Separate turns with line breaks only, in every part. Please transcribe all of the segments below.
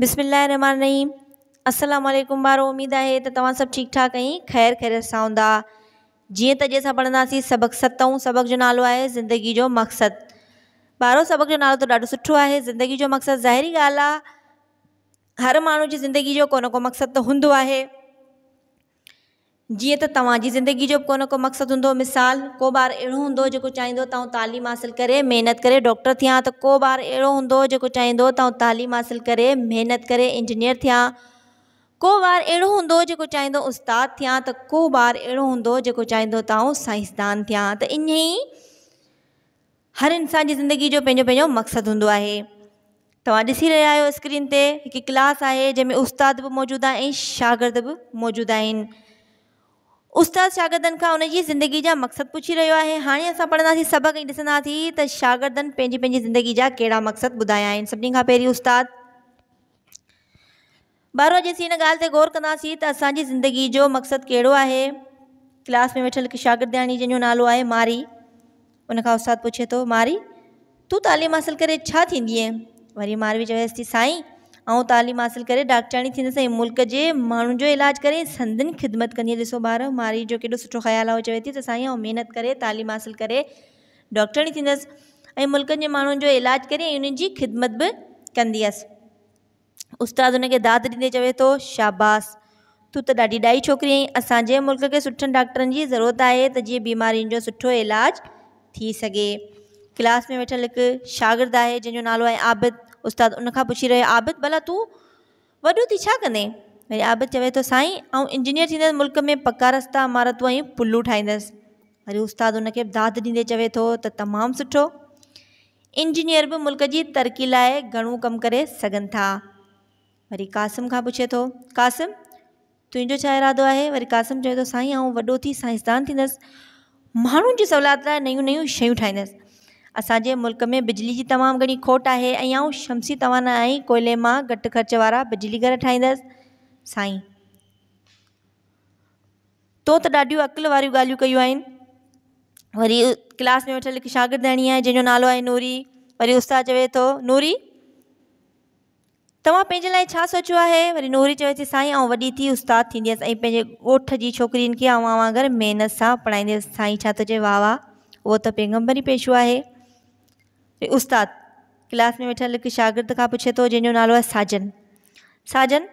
बिसमीम असलम बार उम्मीद है तो त तव्हां सभु ठीकु ठाक आहीं ख़ैर ख़ैर सां हूँ जी तो जंहिंसां पढ़ासी सबक़ सतऊं सबक़ जो नालो आहे ज़िंदगी जो मकसद ॿारहों सबक़ जो नालो तो ढो सुठो आहे ज़िंदगी जो मक़सदु ज़ाहिरी ॻाल्हि हर माण्हू जी ज़िंदगी जो को न को मक़सदु त हूंदो जीअं त तव्हांजी ज़िंदगी जो को न को मक़सदु हूंदो मिसाल को ॿारु अहिड़ो हूंदो जेको चाहींदो तव्हां तालीम हासिलु करे महिनत करे डॉक्टर थियां त को ॿारु अहिड़ो हूंदो जेको चाहींदो तालीम हासिलु करे महिनत करे इंजीनियर थिया को ॿार अहिड़ो हूंदो जेको चाहींदो उस्तादु थियां त को ॿारु अहिड़ो हूंदो जेको चाहींदो त आउं साइंसदान थियां त ईअं ई हर इंसान जी ज़िंदगी जो पंहिंजो पंहिंजो मक़सदु हूंदो आहे तव्हां ॾिसी रहिया आहियो स्क्रीन ते हिकु क्लास आहे जंहिंमें उस्तादु बि मौजूदु आहे शागिर्द बि मौजूदु ઉસ્તાદ शागिर्दनि का हुन ज़िंदगी जा मक़सदु पुछी रहियो है हाँ असां पढ़ंदासीं सबक़ ऐं ॾिसंदासीं त ज़िंदगी जा कहिड़ा मक़सदु ॿुधाया आहिनि सभिनी खां पहिरीं उस्तादु ॿार जेसीं हिन गौर कंदासीं त असांजी ज़िंदगी जो मकसद कड़ो है क्लास में वेठल हिकु जिनो नालो है मारी उन उस्तादु पुछे तो मारी तू तालीम हासिल करी छा थींदीअ वरी थी साईं ऐं तालीम हासिल करे डाक्टराणी थींदसि साईं मुल्क जे माण्हुनि जो इलाजु करे संदनि ख़िदमत कंदी ॾिसो ॿार मारी जो केॾो सुठो ख़्यालु आहे चवे थी त साईं ऐं महिनत करे तालीम हासिल करे डॉक्टरणी थींदसि ऐं मुल्कनि जे माण्हुनि जो इलाजु करे ऐं उन्हनि जी ख़िदमत बि कंदी हुअसि उस्तादु हुनखे दाद ॾींदे चवे थो शाबास तूं त ॾाढी ॾाही छोकिरी आहीं असांजे मुल्क खे सुठनि डॉक्टरनि जी ज़रूरत आहे त जीअं बीमारियुनि जो सुठो इलाजु थी सघे क्लास में वेठल हिकु शागिर्दु आहे जंहिंजो नालो आहे आबिद उस्ताद उन पुछी रहे आबिद भला तूं वॾो थी छा कंदे वरी आबिद चवे थो साईं ऐं इंजीनियर थींदसि मुल्क में पका रस्ता इमारतूं ऐं पुलू ठाहींदसि वरी उस्ताद हुनखे दाद ॾींदे चवे थो त तमामु सुठो इंजीनियर बि मुल्क जी तरक़ी लाइ घणो कमु करे सघनि था वरी कासिम खां पुछे थो कासिम तुंहिंजो छा इरादो आहे वरी क़ासिम चए थो साईं वॾो थी साइंसदान थींदसि माण्हुनि जी सहुलियत लाइ नयूं नयूं शयूं ठाहींदसि असांजे मुल्क में बिजली की तमाम घड़ी खोट है ऐं शमसी तवाना आई कोयले मां घटि ख़र्च वारा बिजली घर ठाहींदसि साईं तो त ॾाढियूं अकुल वारियूं ॻाल्हियूं वरी क्लास में वेठल एक शागिर्दाणी आहे जंहिंजो नालो है नूरी वरी उस्ताद चवे तो नूरी तुम पंहिंजे लाइ छा सोचियो आहे वरी नूरी चवे थी साईं ऐं वॾी थी उस्ताद थींदी हुअसि ऐं पंहिंजे ॻोठ मेहनत से खे आउं वांगुरु महिनत छा थो चए वाह वाह उहो त पैगम्बरी पेशो है उस्ताद क्लास में वेठल एक शागिर्द का पुछे तो जंहिंजो नालो है साजन साजन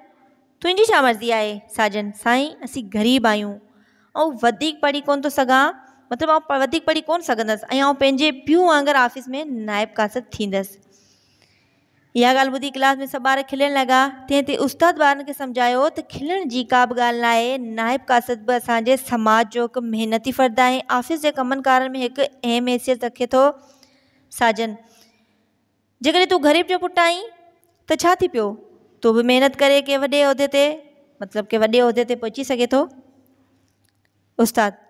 तुझी छा मर्ज़ी आहे साजन साई असीं ग़रीब आहियूं और पढ़ी को थो तो सघां मतिलबु पढ़ी कोन सघंदसि ऐं आउं पंहिंजे ऑफिस में नायब कासद थींदसि इहा ॻाल्हि ॿुधी क्लास में सब ॿार खिलण लगा तंहिं ते उस्ताद ॿारनि खे सम्झायो त खिलण जी का बि ॻाल्हि न आहे नाइब कासद बि असांजे समाज जो हिकु फ़र्द आहे ऑफिस जे कमनि कारनि में एक अहम हैसियत रखे तो साजन जेकॾहिं तूं ग़रीब जो पुट आई तो छा थी पियो तूं बि महिनत करे के वे उहिदे ते मतिलबु की वॾे उहिदे ते पहुची सघे थो उस्तादु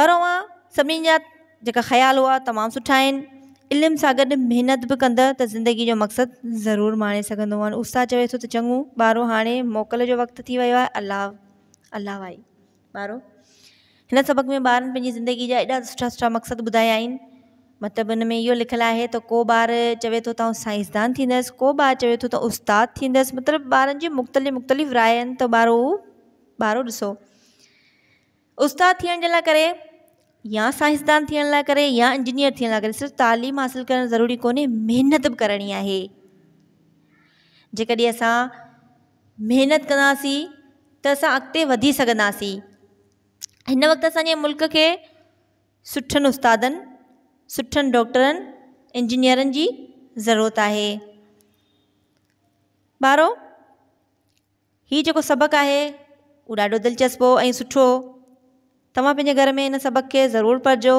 ॿारहों आहे सभिनी ख़्याल हुआ तमाम सुठा आहिनि इल्म सां गॾु महिनत बि कंदड़ त ज़िंदगी जो मक़सदु ज़रूरु माणे सघंदो आहे चवे तो त चङो हाँ मोकल जो वक्त थी वियो आहे अलाह अलाह वाई ॿारहों हिन सबक़ में ॿारनि ज़िंदगी जा एडा सुठा सुठा मक़सदु ॿुधाया मतिलबु हुन में इहो लिखियलु आहे त को ॿार चवे थो त आउं साइंसदान थींदसि को ॿार चवे थो त उस्ताद थींदसि मतिलबु ॿारनि जी मुख़्तलिफ़ मुख़्तलिफ़ राय आहिनि त ॿारो ॿारो ॾिसो उस्ताद थियण जे लाइ करे या साइंसदान थियण लाइ करे या इंजीनियर थियण लाइ करे सिर्फ़ु तालीम हासिलु करणु ज़रूरी कोन्हे महिनत बि करणी आहे जेकॾहिं असां महिनत कंदासीं त असां अॻिते वधी सघंदासीं हिन वक़्तु असांजे मुल्क़ खे सुठनि उस्तादनि सुठनि डॉक्टरनि इंजीनियरन जी ज़रूरत है बारो हीउ जो सबक है वो ढो दिलचस्प हो ऐं सुठो तव्हां घर में इन सबक़ खे ज़रूरु पढ़िजो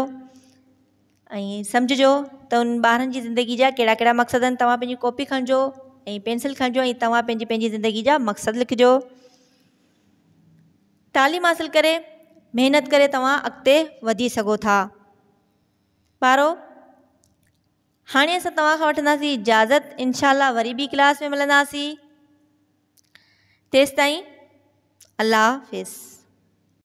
ऐं सम्झिजो उन बार ज़िंदगी जा कड़ा कहिड़ा मक़सदु आहिनि कॉपी खणिजो पेंसिल खणिजो ऐं तव्हां ज़िंदगी जा मकसद लिखो तालीम हासिल करे मेहनत करे तव्हां अॻिते था पारो हाणे असां तव्हांखां वठंदासीं इजाज़त इनशाला वरी बि क्लास में मिलंदासीं तेसि ताईं अलाह हाफ़िज़